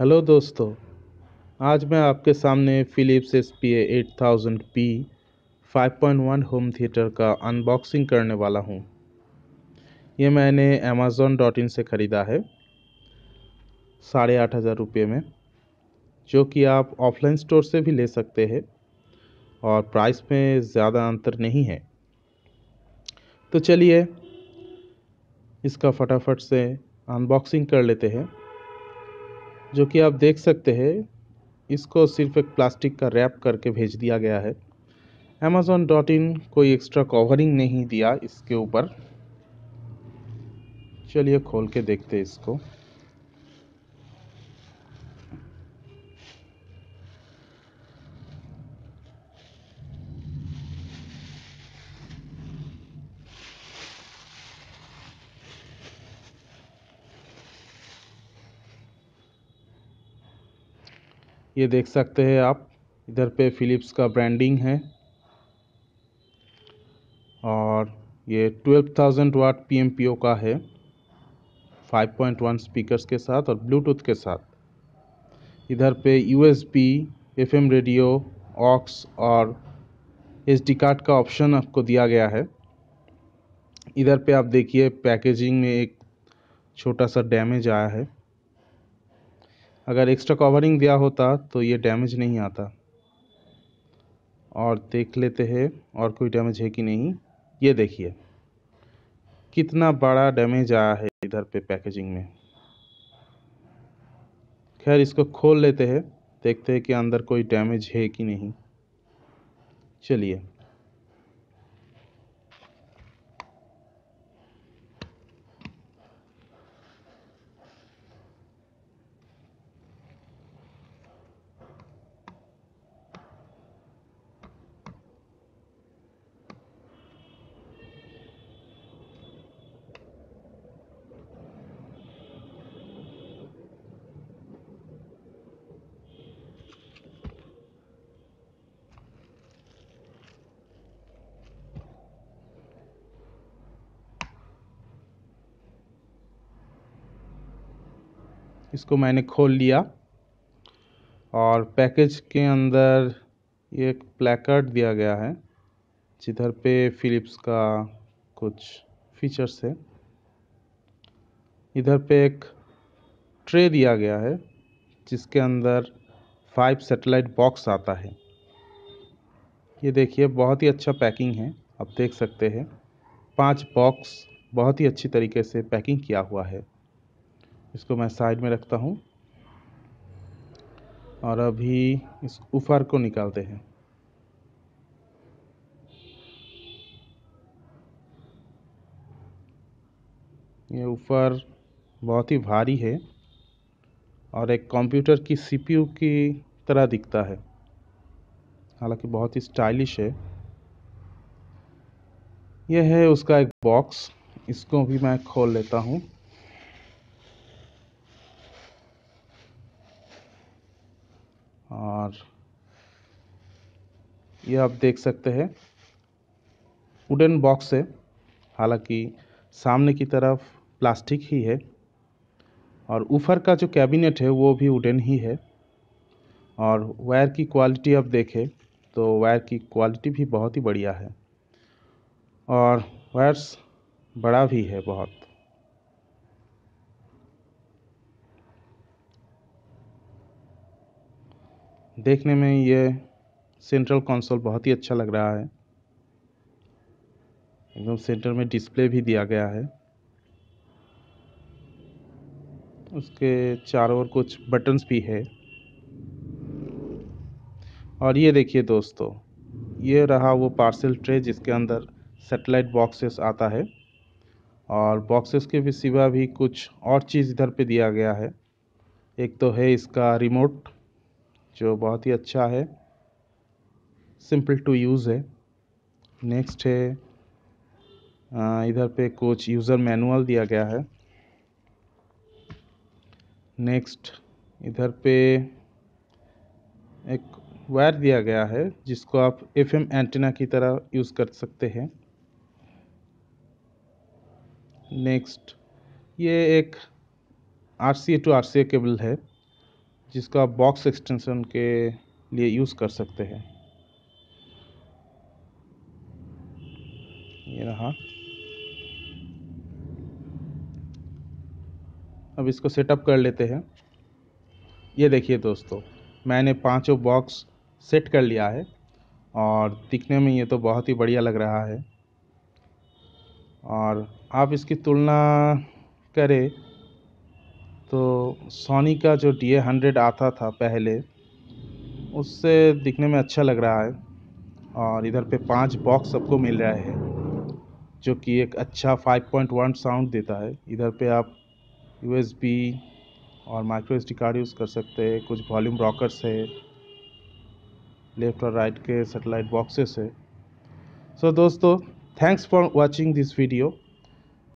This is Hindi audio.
हेलो दोस्तों आज मैं आपके सामने Philips S P eight thousand P five point one home theatre का अनबॉक्सिंग करने वाला हूँ ये मैंने अमेज़ोन डॉट इन से ख़रीदा है साढ़े आठ हज़ार रुपये में जो कि आप ऑफलाइन स्टोर से भी ले सकते हैं और प्राइस में ज़्यादा अंतर नहीं है तो चलिए इसका फटाफट से अनबॉक्सिंग कर लेते हैं जो कि आप देख सकते हैं इसको सिर्फ एक प्लास्टिक का रैप करके भेज दिया गया है अमेजोन डॉट इन कोई एक्स्ट्रा कवरिंग नहीं दिया इसके ऊपर चलिए खोल के देखते हैं इसको ये देख सकते हैं आप इधर पे फिलिप्स का ब्रांडिंग है और ये 12,000 वाट पीएमपीओ का है 5.1 स्पीकर्स के साथ और ब्लूटूथ के साथ इधर पे यूएसबी एफएम रेडियो ऑक्स और एसडी कार्ड का ऑप्शन आपको दिया गया है इधर पे आप देखिए पैकेजिंग में एक छोटा सा डैमेज आया है अगर एक्स्ट्रा कवरिंग दिया होता तो ये डैमेज नहीं आता और देख लेते हैं और कोई डैमेज है कि नहीं ये देखिए कितना बड़ा डैमेज आया है इधर पे पैकेजिंग में खैर इसको खोल लेते हैं देखते हैं कि अंदर कोई डैमेज है कि नहीं चलिए इसको मैंने खोल लिया और पैकेज के अंदर ये एक प्लेकार्ड दिया गया है जिधर पे फिलिप्स का कुछ फीचर्स है इधर पे एक ट्रे दिया गया है जिसके अंदर फाइव सैटेलाइट बॉक्स आता है ये देखिए बहुत ही अच्छा पैकिंग है आप देख सकते हैं पांच बॉक्स बहुत ही अच्छी तरीके से पैकिंग किया हुआ है इसको मैं साइड में रखता हूँ और अभी इस ऊपर को निकालते हैं ये ऊपर बहुत ही भारी है और एक कंप्यूटर की सीपीयू की तरह दिखता है हालांकि बहुत ही स्टाइलिश है यह है उसका एक बॉक्स इसको भी मैं खोल लेता हूँ और ये आप देख सकते हैं वुडन बॉक्स है हालांकि सामने की तरफ प्लास्टिक ही है और ऊपर का जो कैबिनेट है वो भी वुडन ही है और वायर की क्वालिटी आप देखें तो वायर की क्वालिटी भी बहुत ही बढ़िया है और वायर्स बड़ा भी है बहुत देखने में ये सेंट्रल कंसोल बहुत ही अच्छा लग रहा है एकदम सेंटर में डिस्प्ले भी दिया गया है उसके चारों ओर कुछ बटन्स भी है और ये देखिए दोस्तों ये रहा वो पार्सल ट्रे जिसके अंदर सेटेलाइट बॉक्सेस आता है और बॉक्सेस के भी सिवा भी कुछ और चीज़ इधर पे दिया गया है एक तो है इसका रिमोट जो बहुत ही अच्छा है सिंपल टू यूज़ है नेक्स्ट है इधर पे कुछ यूज़र मैनुअल दिया गया है नेक्स्ट इधर पे एक वायर दिया गया है जिसको आप एफएम एंटीना की तरह यूज़ कर सकते हैं नेक्स्ट ये एक R C to R C cable है जिसका बॉक्स एक्सटेंशन के लिए यूज़ कर सकते हैं ये रहा अब इसको सेटअप कर लेते हैं ये देखिए दोस्तों मैंने पांचों बॉक्स सेट कर लिया है और दिखने में ये तो बहुत ही बढ़िया लग रहा है और आप इसकी तुलना करें तो सोनी का जो डी ए हंड्रेड आता था पहले उससे दिखने में अच्छा लग रहा है और इधर पे पांच बॉक्स सबको मिल रहा है जो कि एक अच्छा 5.1 साउंड देता है इधर पे आप यू और माइक्रो एस कार्ड यूज़ कर सकते हैं कुछ वॉल्यूम ब्रॉकर्स है लेफ्ट और राइट के सेटेलाइट बॉक्सेस है सो so, दोस्तों thanks for watching this video